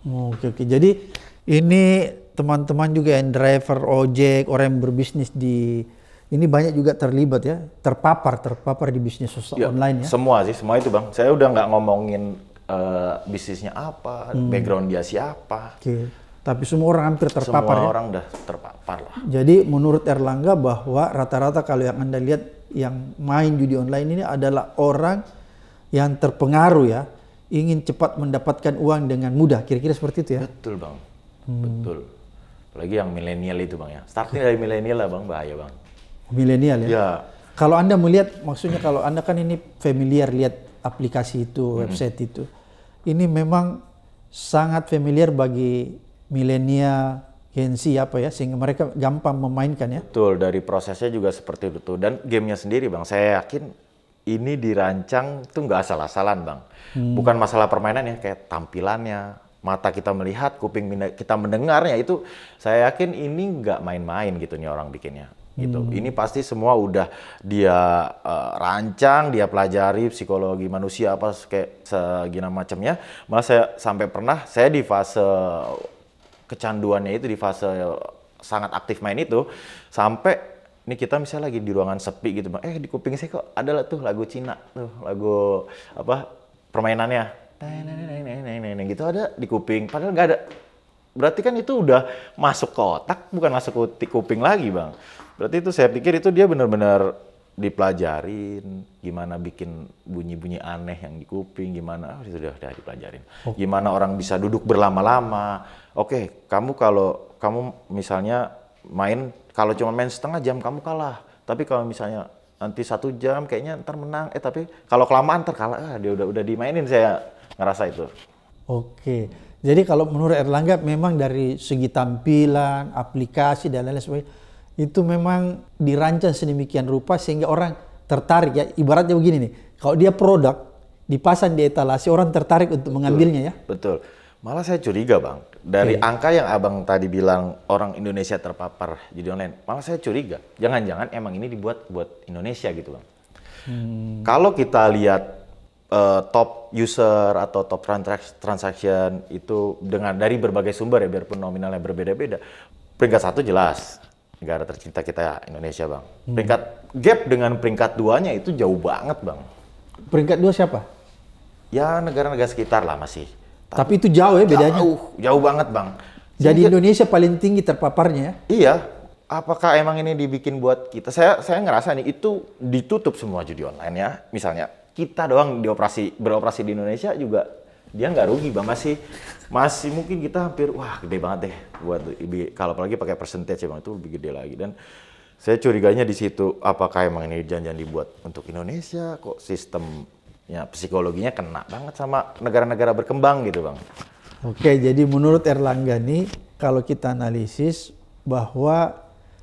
Oke oke. Jadi ini teman-teman juga yang driver ojek, orang yang berbisnis di ini banyak juga terlibat ya, terpapar terpapar di bisnis ya, online ya. Semua sih, semua itu bang. Saya udah nggak ngomongin uh, bisnisnya apa, hmm. background dia siapa. Okay tapi semua orang hampir terpapar. Semua ya. orang udah terpapar lah. Jadi menurut Erlangga bahwa rata-rata kalau yang Anda lihat yang main judi online ini adalah orang yang terpengaruh ya, ingin cepat mendapatkan uang dengan mudah, kira-kira seperti itu ya. Betul, Bang. Hmm. Betul. Apalagi yang milenial itu, Bang ya. Startnya dari milenial lah, Bang, bahaya, Bang. Milenial ya? Ya. Kalau Anda melihat maksudnya kalau Anda kan ini familiar lihat aplikasi itu, hmm. website hmm. itu. Ini memang sangat familiar bagi milenial Gen Z apa ya sehingga mereka gampang memainkan ya. Betul, dari prosesnya juga seperti itu dan gamenya sendiri Bang. Saya yakin ini dirancang tuh nggak asal-asalan Bang. Hmm. Bukan masalah permainan ya kayak tampilannya, mata kita melihat, kuping kita mendengarnya itu saya yakin ini nggak main-main gitu nih orang bikinnya gitu. Hmm. Ini pasti semua udah dia uh, rancang, dia pelajari psikologi manusia apa kayak segina macamnya. Malah saya sampai pernah saya di fase kecanduannya itu di fase sangat aktif main itu sampai ini kita misalnya lagi di ruangan sepi gitu bang eh di kuping saya kok ada lah tuh lagu Cina tuh lagu apa permainannya gitu ada di kuping padahal nggak ada berarti kan itu udah masuk kotak bukan masuk ke kuping lagi bang berarti itu saya pikir itu dia benar-benar dipelajarin gimana bikin bunyi-bunyi aneh yang di kuping gimana oh, sudah sudah dipelajarin oh. gimana orang bisa duduk berlama-lama oke okay, kamu kalau kamu misalnya main kalau cuma main setengah jam kamu kalah tapi kalau misalnya nanti satu jam kayaknya ntar menang eh tapi kalau kelamaan ntar kalah ah, dia udah udah dimainin saya ngerasa itu oke jadi kalau menurut Erlangga memang dari segi tampilan aplikasi dan lain-lain sebagainya itu memang dirancang sedemikian rupa sehingga orang tertarik ya. Ibaratnya begini nih, kalau dia produk dipasang di etalasi orang tertarik untuk mengambilnya ya. Betul. Malah saya curiga bang dari okay. angka yang abang tadi bilang orang Indonesia terpapar jadi online. Malah saya curiga, jangan-jangan emang ini dibuat buat Indonesia gitu bang. Hmm. Kalau kita lihat uh, top user atau top transaction itu dengan dari berbagai sumber ya biarpun nominalnya berbeda-beda peringkat satu jelas negara tercinta kita Indonesia bang. Peringkat gap dengan peringkat duanya itu jauh banget bang. Peringkat dua siapa? Ya negara-negara sekitar lah masih. Tapi, Tapi itu jauh ya bedanya? Jauh, jauh banget bang. Jadi Indonesia paling tinggi terpaparnya? Ya? Iya. Apakah emang ini dibikin buat kita? Saya saya ngerasa nih itu ditutup semua judi online ya. Misalnya kita doang dioperasi beroperasi di Indonesia juga dia nggak rugi bang masih masih mungkin kita hampir wah gede banget deh buat kalau apalagi pakai persentase bang itu lebih gede lagi dan saya curiganya di situ apakah emang ini janjian dibuat untuk Indonesia kok sistemnya psikologinya kena banget sama negara-negara berkembang gitu bang. Oke jadi menurut Erlangga nih kalau kita analisis bahwa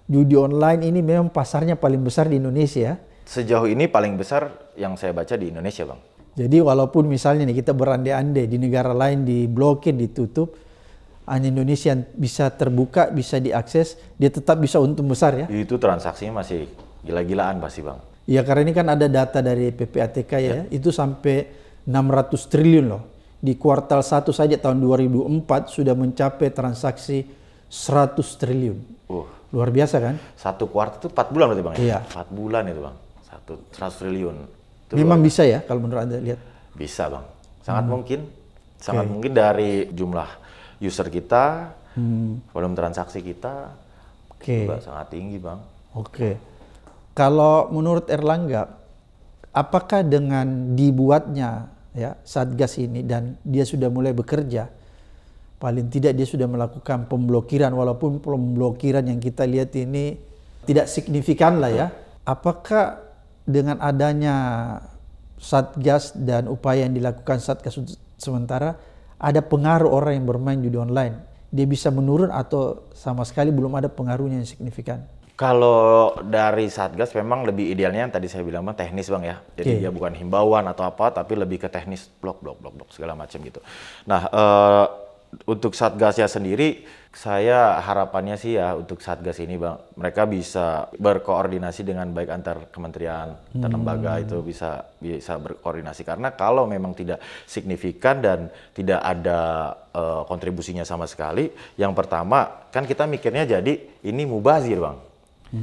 judi online ini memang pasarnya paling besar di Indonesia. Sejauh ini paling besar yang saya baca di Indonesia bang. Jadi walaupun misalnya nih kita berandai-andai di negara lain diblokir, ditutup, hanya Indonesia yang bisa terbuka, bisa diakses, dia tetap bisa untung besar ya. Itu transaksinya masih gila-gilaan pasti bang. Ya karena ini kan ada data dari PPATK ya, ya. itu sampai 600 triliun loh. Di kuartal 1 saja tahun 2004 sudah mencapai transaksi 100 triliun. Uh. Luar biasa kan? Satu kuartal itu 4 bulan berarti bang ya? Iya. 4 bulan itu bang, Satu, 100 triliun. Itu Memang bisa ya kalau menurut Anda lihat? Bisa Bang. Sangat hmm. mungkin. Sangat okay. mungkin dari jumlah user kita, hmm. volume transaksi kita okay. juga sangat tinggi Bang. Oke. Okay. Kalau menurut Erlangga, apakah dengan dibuatnya ya Satgas ini dan dia sudah mulai bekerja, paling tidak dia sudah melakukan pemblokiran walaupun pemblokiran yang kita lihat ini tidak signifikan lah ya. Apakah dengan adanya Satgas dan upaya yang dilakukan Satgas sementara ada pengaruh orang yang bermain judi online. Dia bisa menurun atau sama sekali belum ada pengaruhnya yang signifikan. Kalau dari Satgas memang lebih idealnya yang tadi saya bilang mah teknis bang ya. Jadi okay. ya bukan himbauan atau apa tapi lebih ke teknis blok blok blok blok segala macam gitu. Nah, uh, untuk satgasnya sendiri saya harapannya sih ya untuk satgas ini bang mereka bisa berkoordinasi dengan baik antar kementerian antar hmm. lembaga itu bisa bisa berkoordinasi karena kalau memang tidak signifikan dan tidak ada uh, kontribusinya sama sekali yang pertama kan kita mikirnya jadi ini mubazir bang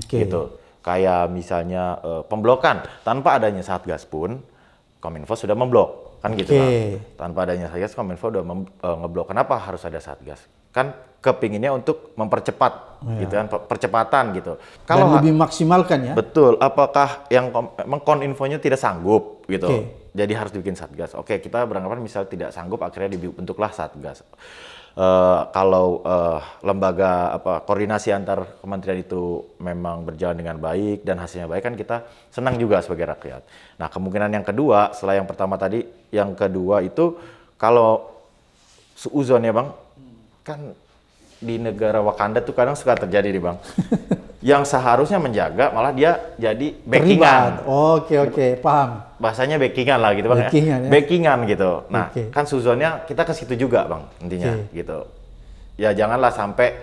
okay. gitu kayak misalnya uh, pemblokan tanpa adanya satgas pun kominfo sudah memblok kan gitu okay. kan tanpa adanya satgas kominfo udah mem, e, ngeblok kenapa harus ada satgas kan kepinginnya untuk mempercepat yeah. gitu kan percepatan gitu kalau lebih maksimalkan ya betul apakah yang emang koninfonya tidak sanggup gitu okay jadi harus bikin satgas. Oke, kita beranggapan misalnya tidak sanggup akhirnya dibentuklah satgas. Uh, kalau uh, lembaga apa koordinasi antar kementerian itu memang berjalan dengan baik dan hasilnya baik kan kita senang juga sebagai rakyat. Nah, kemungkinan yang kedua setelah yang pertama tadi, yang kedua itu kalau seuzon ya, Bang, kan di negara Wakanda tuh kadang suka terjadi nih, Bang. yang seharusnya menjaga malah dia jadi backingan. Oke oke paham. Bahasanya backingan lah gitu bang. Ya. Backingan ya. Backingan gitu. Nah okay. kan suzonnya kita ke situ juga bang intinya okay. gitu. Ya janganlah sampai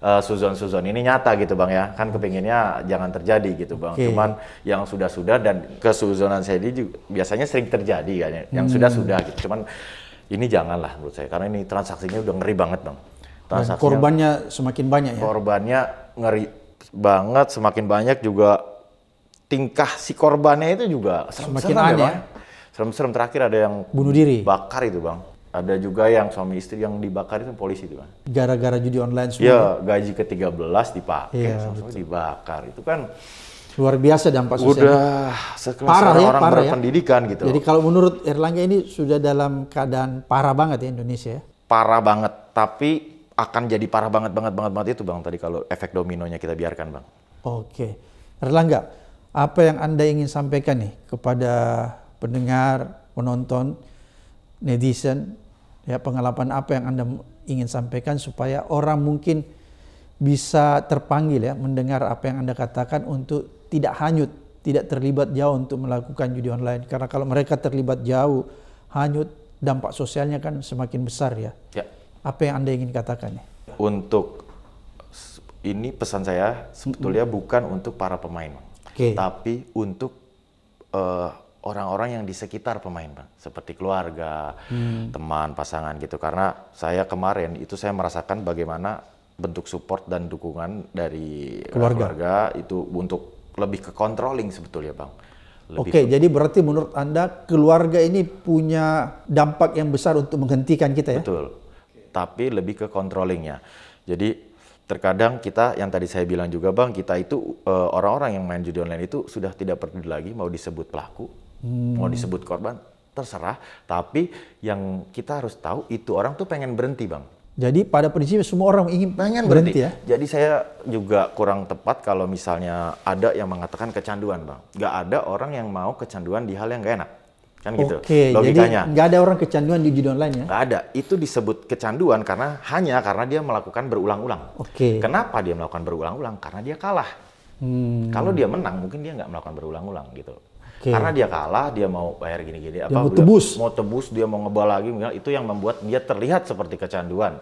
uh, suzon-suzon ini nyata gitu bang ya kan kepinginnya jangan terjadi gitu bang okay. cuman yang sudah-sudah dan kesuzonan saya juga biasanya sering terjadi kan ya yang hmm. sudah-sudah gitu cuman ini janganlah menurut saya karena ini transaksinya udah ngeri banget bang transaksinya dan korbannya semakin banyak ya korbannya ngeri banget, semakin banyak juga tingkah si korbannya itu juga semakin serem ya, ya. Serem-serem terakhir ada yang bunuh diri. Bakar itu, Bang. Ada juga yang suami istri yang dibakar itu polisi itu, Bang. Gara-gara judi online iya, semua. ya gaji ke-13 dipakai, ya, dibakar. Itu kan luar biasa dampak sosial. Udah parah ya, orang parah ya. berpendidikan ya. gitu. Jadi kalau menurut Erlangga ini sudah dalam keadaan parah banget ya Indonesia. Parah banget, tapi akan jadi parah banget banget banget banget itu bang tadi kalau efek dominonya kita biarkan bang. Oke, Erlangga, apa yang anda ingin sampaikan nih kepada pendengar, penonton, netizen, ya pengalaman apa yang anda ingin sampaikan supaya orang mungkin bisa terpanggil ya mendengar apa yang anda katakan untuk tidak hanyut, tidak terlibat jauh untuk melakukan judi online karena kalau mereka terlibat jauh, hanyut dampak sosialnya kan semakin besar ya. ya. Apa yang Anda ingin katakan? Ya? Untuk ini pesan saya sebetulnya bukan untuk para pemain, okay. tapi untuk orang eh, orang-orang yang di sekitar pemain bang seperti keluarga hmm. teman pasangan gitu karena saya kemarin itu saya merasakan bagaimana bentuk support dan dukungan dari keluarga, keluarga itu untuk lebih ke controlling sebetulnya bang Oke, okay, jadi berarti menurut Anda keluarga ini punya dampak yang besar untuk menghentikan kita ya? Betul, tapi lebih ke controllingnya. Jadi terkadang kita yang tadi saya bilang juga bang kita itu eh, orang-orang yang main judi online itu sudah tidak peduli lagi mau disebut pelaku hmm. mau disebut korban terserah tapi yang kita harus tahu itu orang tuh pengen berhenti bang jadi pada prinsipnya semua orang ingin pengen berhenti, berhenti ya jadi saya juga kurang tepat kalau misalnya ada yang mengatakan kecanduan bang Gak ada orang yang mau kecanduan di hal yang gak enak kan gitu Oke, logikanya. nggak ada orang kecanduan di judi online ya? Nggak ada. Itu disebut kecanduan karena hanya karena dia melakukan berulang-ulang. Oke. Kenapa dia melakukan berulang-ulang? Karena dia kalah. Hmm. Kalau dia menang, mungkin dia nggak melakukan berulang-ulang gitu. Oke. Karena dia kalah, dia mau bayar gini-gini. Apa, mau gitu. tebus. mau tebus, dia mau ngebal lagi. Itu yang membuat dia terlihat seperti kecanduan.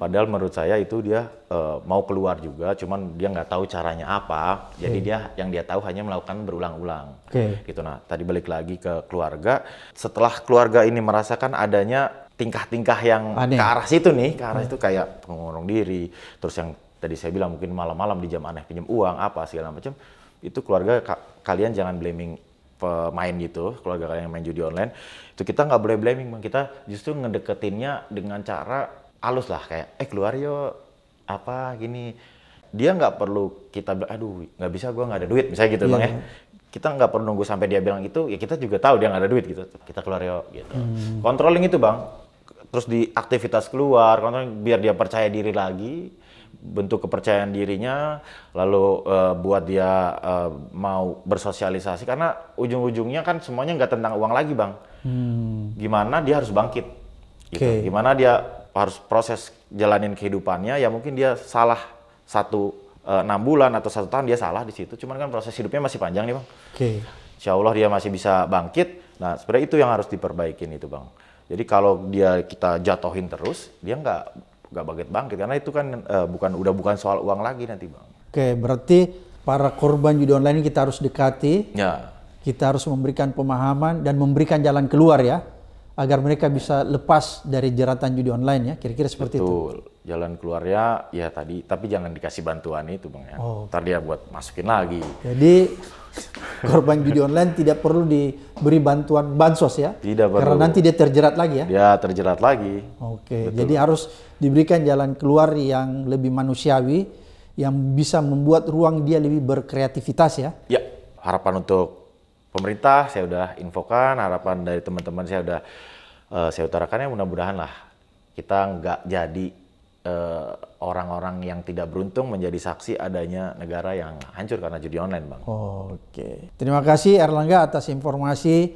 Padahal menurut saya itu dia uh, mau keluar juga, cuman dia nggak tahu caranya apa. Okay. Jadi dia yang dia tahu hanya melakukan berulang-ulang. Okay. Gitu nah. Tadi balik lagi ke keluarga. Setelah keluarga ini merasakan adanya tingkah-tingkah yang Aneh. ke arah situ nih, ke arah itu kayak pengurung diri, terus yang tadi saya bilang mungkin malam-malam di jam aneh pinjam uang apa segala macam itu keluarga ka kalian jangan blaming pemain gitu keluarga kalian yang main judi online itu kita nggak boleh blaming kita justru ngedeketinnya dengan cara halus lah kayak eh keluar yo apa gini dia nggak perlu kita bilang aduh nggak bisa gue nggak ada duit misalnya gitu yeah. bang ya kita nggak perlu nunggu sampai dia bilang itu ya kita juga tahu dia nggak ada duit gitu kita keluar yuk gitu hmm. controlling itu bang terus di aktivitas keluar controlling biar dia percaya diri lagi bentuk kepercayaan dirinya lalu uh, buat dia uh, mau bersosialisasi karena ujung-ujungnya kan semuanya nggak tentang uang lagi bang hmm. gimana dia harus bangkit gitu okay. gimana dia harus proses jalanin kehidupannya ya mungkin dia salah satu eh, enam bulan atau satu tahun dia salah di situ cuman kan proses hidupnya masih panjang nih bang oke okay. insya Allah dia masih bisa bangkit nah sebenarnya itu yang harus diperbaikin itu bang jadi kalau dia kita jatohin terus dia nggak nggak bangkit bangkit karena itu kan uh, bukan udah bukan soal uang lagi nanti bang oke okay, berarti para korban judi online ini kita harus dekati ya kita harus memberikan pemahaman dan memberikan jalan keluar ya agar mereka bisa lepas dari jeratan judi online ya kira-kira seperti Betul. itu. Jalan keluarnya ya tadi tapi jangan dikasih bantuan itu bang ya. Oh. Ntar dia buat masukin lagi. Jadi korban judi online tidak perlu diberi bantuan bansos ya. Tidak perlu. Karena nanti dia terjerat lagi ya. Dia terjerat lagi. Oke. Betul. Jadi harus diberikan jalan keluar yang lebih manusiawi yang bisa membuat ruang dia lebih berkreativitas ya. Ya harapan untuk pemerintah saya udah infokan harapan dari teman-teman saya udah uh, saya utarakan ya mudah-mudahan lah kita nggak jadi eh, orang-orang uh, yang tidak beruntung menjadi saksi adanya negara yang hancur karena judi online bang. Oh, Oke, okay. terima kasih Erlangga atas informasi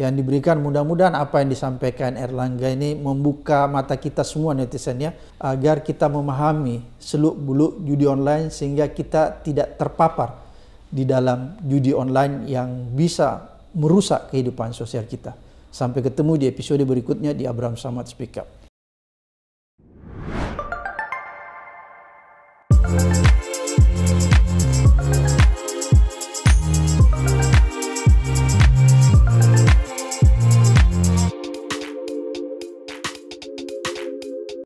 yang diberikan mudah-mudahan apa yang disampaikan Erlangga ini membuka mata kita semua netizennya agar kita memahami seluk beluk judi online sehingga kita tidak terpapar di dalam judi online yang bisa merusak kehidupan sosial kita. Sampai ketemu di episode berikutnya di Abraham Samad Speak Up.